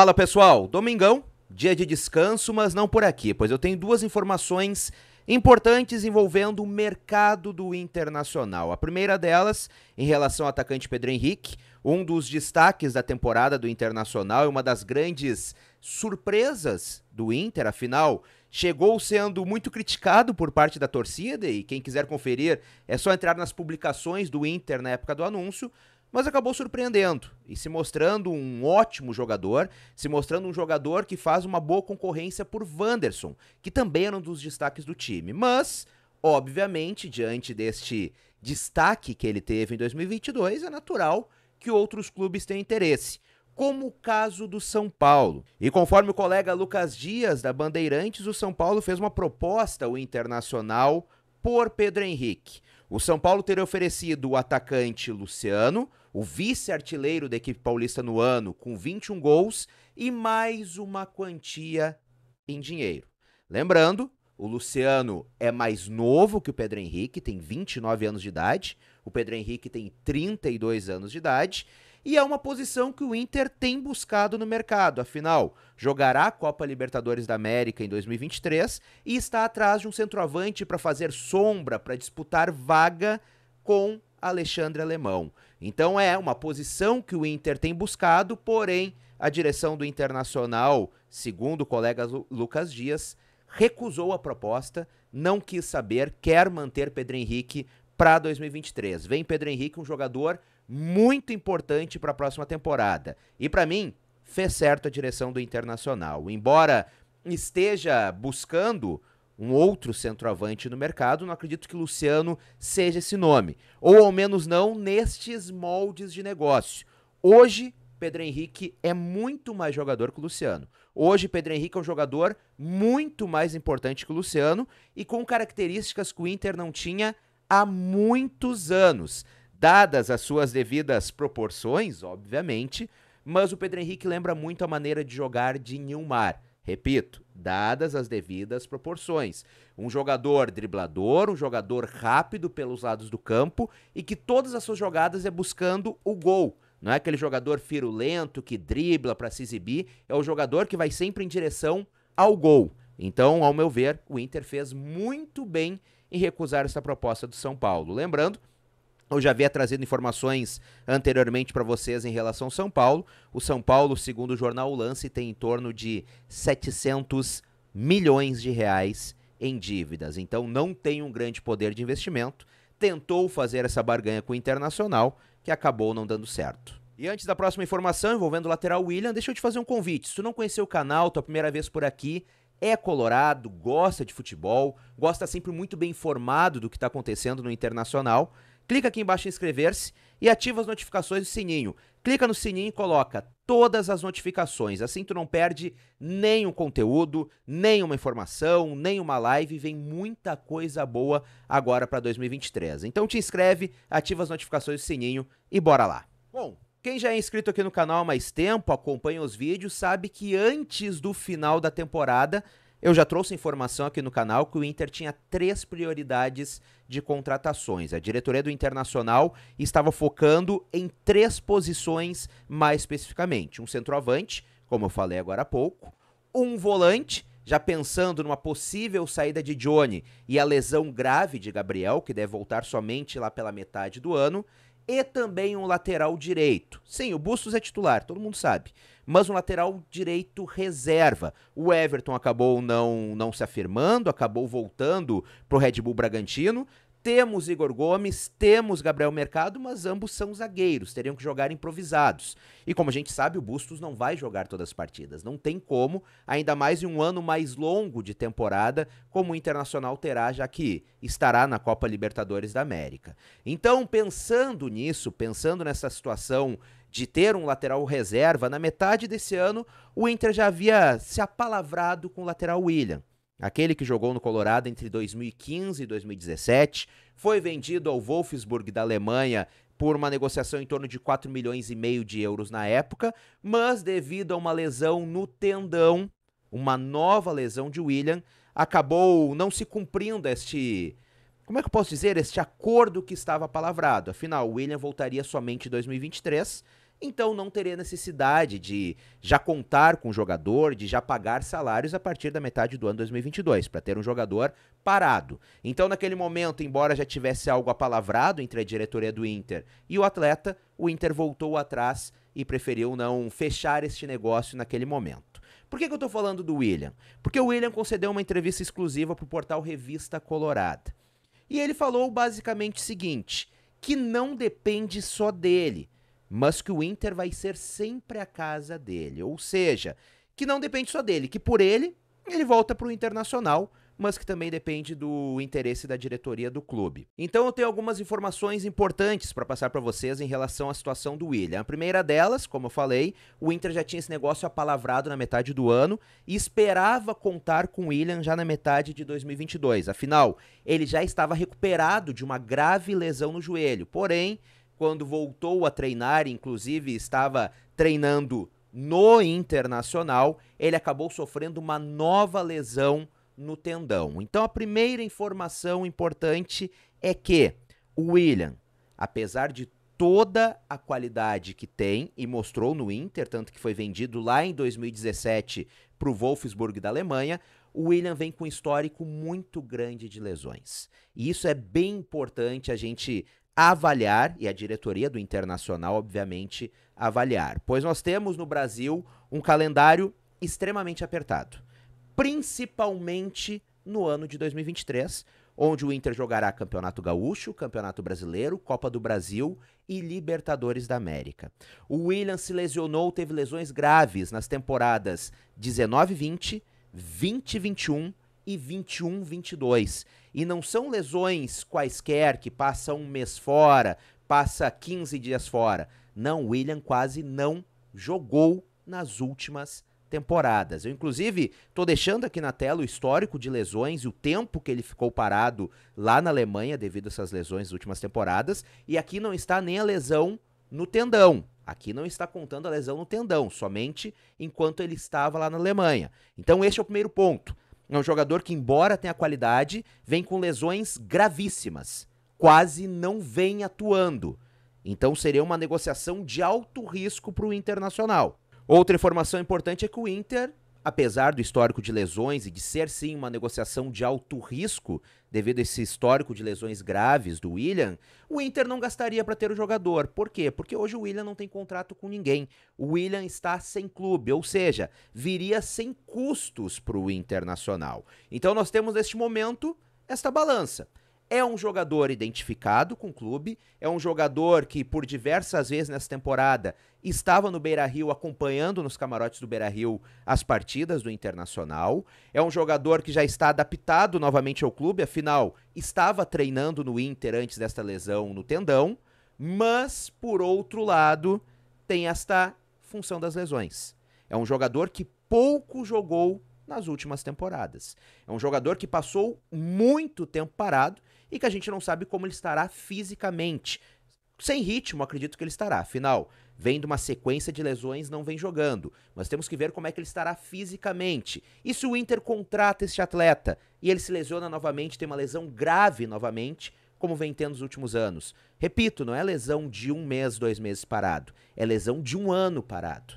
Fala pessoal, domingão, dia de descanso, mas não por aqui, pois eu tenho duas informações importantes envolvendo o mercado do internacional. A primeira delas, em relação ao atacante Pedro Henrique, um dos destaques da temporada do Internacional e uma das grandes surpresas do Inter, afinal, chegou sendo muito criticado por parte da torcida e quem quiser conferir é só entrar nas publicações do Inter na época do anúncio, mas acabou surpreendendo e se mostrando um ótimo jogador, se mostrando um jogador que faz uma boa concorrência por Wanderson, que também era um dos destaques do time. Mas, obviamente, diante deste destaque que ele teve em 2022, é natural que outros clubes tenham interesse. Como o caso do São Paulo. E conforme o colega Lucas Dias, da Bandeirantes, o São Paulo fez uma proposta ao Internacional por Pedro Henrique. O São Paulo teria oferecido o atacante Luciano, o vice-artilheiro da equipe paulista no ano, com 21 gols e mais uma quantia em dinheiro. Lembrando, o Luciano é mais novo que o Pedro Henrique, tem 29 anos de idade, o Pedro Henrique tem 32 anos de idade, e é uma posição que o Inter tem buscado no mercado, afinal, jogará a Copa Libertadores da América em 2023 e está atrás de um centroavante para fazer sombra, para disputar vaga com Alexandre Alemão. Então é uma posição que o Inter tem buscado, porém a direção do Internacional, segundo o colega Lucas Dias, recusou a proposta, não quis saber, quer manter Pedro Henrique para 2023. Vem Pedro Henrique, um jogador muito importante para a próxima temporada. E para mim, fez certo a direção do Internacional. Embora esteja buscando um outro centroavante no mercado, não acredito que Luciano seja esse nome. Ou ao menos não nestes moldes de negócio. Hoje, Pedro Henrique é muito mais jogador que o Luciano. Hoje, Pedro Henrique é um jogador muito mais importante que o Luciano e com características que o Inter não tinha há muitos anos. Dadas as suas devidas proporções, obviamente, mas o Pedro Henrique lembra muito a maneira de jogar de Nilmar Repito, dadas as devidas proporções. Um jogador driblador, um jogador rápido pelos lados do campo e que todas as suas jogadas é buscando o gol. Não é aquele jogador firulento que dribla para se exibir, é o jogador que vai sempre em direção ao gol. Então, ao meu ver, o Inter fez muito bem em recusar essa proposta do São Paulo. Lembrando eu já havia trazido informações anteriormente para vocês em relação ao São Paulo. O São Paulo, segundo o jornal o Lance, tem em torno de 700 milhões de reais em dívidas. Então não tem um grande poder de investimento. Tentou fazer essa barganha com o Internacional, que acabou não dando certo. E antes da próxima informação envolvendo o lateral William, deixa eu te fazer um convite. Se tu não conheceu o canal, tua primeira vez por aqui, é colorado, gosta de futebol, gosta sempre muito bem informado do que está acontecendo no internacional, clica aqui embaixo em inscrever-se e ativa as notificações do sininho. Clica no sininho e coloca todas as notificações. Assim tu não perde nenhum conteúdo, nenhuma informação, nenhuma live. Vem muita coisa boa agora para 2023. Então te inscreve, ativa as notificações do sininho e bora lá. Bom, quem já é inscrito aqui no canal há mais tempo, acompanha os vídeos, sabe que antes do final da temporada eu já trouxe informação aqui no canal que o Inter tinha três prioridades de contratações. A diretoria do Internacional estava focando em três posições mais especificamente: um centroavante, como eu falei agora há pouco, um volante, já pensando numa possível saída de Johnny e a lesão grave de Gabriel, que deve voltar somente lá pela metade do ano, e também um lateral direito. Sim, o Bustos é titular, todo mundo sabe. Mas um lateral direito reserva. O Everton acabou não, não se afirmando, acabou voltando pro Red Bull Bragantino. Temos Igor Gomes, temos Gabriel Mercado, mas ambos são zagueiros, teriam que jogar improvisados. E como a gente sabe, o Bustos não vai jogar todas as partidas, não tem como, ainda mais em um ano mais longo de temporada, como o Internacional terá, já que estará na Copa Libertadores da América. Então, pensando nisso, pensando nessa situação de ter um lateral reserva, na metade desse ano, o Inter já havia se apalavrado com o lateral William. Aquele que jogou no Colorado entre 2015 e 2017 foi vendido ao Wolfsburg da Alemanha por uma negociação em torno de 4 milhões e meio de euros na época, mas devido a uma lesão no tendão, uma nova lesão de William, acabou não se cumprindo este, como é que eu posso dizer, este acordo que estava palavrado. Afinal, William voltaria somente em 2023 então não teria necessidade de já contar com o jogador, de já pagar salários a partir da metade do ano 2022, para ter um jogador parado. Então, naquele momento, embora já tivesse algo apalavrado entre a diretoria do Inter e o atleta, o Inter voltou atrás e preferiu não fechar este negócio naquele momento. Por que, que eu estou falando do William? Porque o William concedeu uma entrevista exclusiva para o portal Revista Colorada. E ele falou basicamente o seguinte: que não depende só dele mas que o Inter vai ser sempre a casa dele. Ou seja, que não depende só dele, que por ele ele volta para o Internacional, mas que também depende do interesse da diretoria do clube. Então eu tenho algumas informações importantes para passar para vocês em relação à situação do William. A primeira delas, como eu falei, o Inter já tinha esse negócio apalavrado na metade do ano e esperava contar com o William já na metade de 2022. Afinal, ele já estava recuperado de uma grave lesão no joelho. Porém, quando voltou a treinar, inclusive estava treinando no Internacional, ele acabou sofrendo uma nova lesão no tendão. Então a primeira informação importante é que o William, apesar de toda a qualidade que tem e mostrou no Inter, tanto que foi vendido lá em 2017 para o Wolfsburg da Alemanha, o William vem com um histórico muito grande de lesões. E isso é bem importante a gente avaliar, e a diretoria do Internacional, obviamente, avaliar, pois nós temos no Brasil um calendário extremamente apertado, principalmente no ano de 2023, onde o Inter jogará Campeonato Gaúcho, Campeonato Brasileiro, Copa do Brasil e Libertadores da América. O William se lesionou, teve lesões graves nas temporadas 19-20, 20-21 e 21, 22. E não são lesões quaisquer que passa um mês fora, passa 15 dias fora. Não, William quase não jogou nas últimas temporadas. Eu, inclusive, estou deixando aqui na tela o histórico de lesões e o tempo que ele ficou parado lá na Alemanha devido a essas lesões das últimas temporadas. E aqui não está nem a lesão no tendão. Aqui não está contando a lesão no tendão, somente enquanto ele estava lá na Alemanha. Então, este é o primeiro ponto. É um jogador que, embora tenha qualidade, vem com lesões gravíssimas. Quase não vem atuando. Então seria uma negociação de alto risco para o Internacional. Outra informação importante é que o Inter apesar do histórico de lesões e de ser sim uma negociação de alto risco, devido a esse histórico de lesões graves do William, o Inter não gastaria para ter o jogador. Por quê? Porque hoje o William não tem contrato com ninguém. O William está sem clube, ou seja, viria sem custos para o Internacional. Então nós temos neste momento esta balança é um jogador identificado com o clube, é um jogador que por diversas vezes nessa temporada estava no Beira-Rio acompanhando nos camarotes do Beira-Rio as partidas do Internacional, é um jogador que já está adaptado novamente ao clube, afinal estava treinando no Inter antes desta lesão no tendão, mas por outro lado tem esta função das lesões. É um jogador que pouco jogou nas últimas temporadas. É um jogador que passou muito tempo parado e que a gente não sabe como ele estará fisicamente. Sem ritmo, acredito que ele estará. Afinal, vem de uma sequência de lesões, não vem jogando. Mas temos que ver como é que ele estará fisicamente. E se o Inter contrata este atleta e ele se lesiona novamente, tem uma lesão grave novamente, como vem tendo nos últimos anos. Repito, não é lesão de um mês, dois meses parado. É lesão de um ano parado.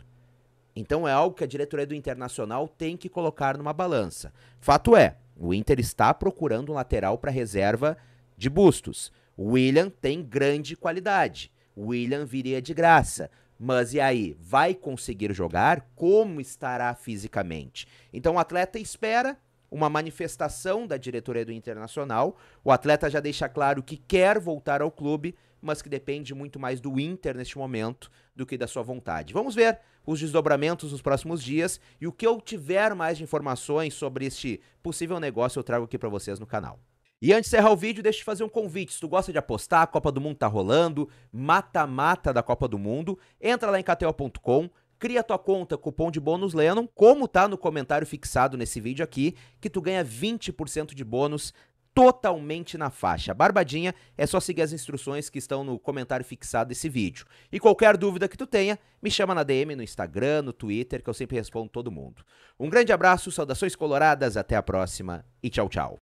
Então é algo que a diretoria do Internacional tem que colocar numa balança. Fato é, o Inter está procurando um lateral para reserva de Bustos. O William tem grande qualidade. O William viria de graça. Mas e aí, vai conseguir jogar? Como estará fisicamente? Então o atleta espera uma manifestação da diretoria do Internacional. O atleta já deixa claro que quer voltar ao clube, mas que depende muito mais do Inter neste momento do que da sua vontade. Vamos ver os desdobramentos nos próximos dias e o que eu tiver mais de informações sobre este possível negócio eu trago aqui para vocês no canal. E antes de encerrar o vídeo, deixa eu te fazer um convite. Se tu gosta de apostar, a Copa do Mundo tá rolando, mata-mata da Copa do Mundo, entra lá em KTO.com, cria tua conta, cupom de bônus Lennon, como tá no comentário fixado nesse vídeo aqui, que tu ganha 20% de bônus totalmente na faixa. Barbadinha, é só seguir as instruções que estão no comentário fixado desse vídeo. E qualquer dúvida que tu tenha, me chama na DM no Instagram, no Twitter, que eu sempre respondo todo mundo. Um grande abraço, saudações coloradas, até a próxima e tchau, tchau.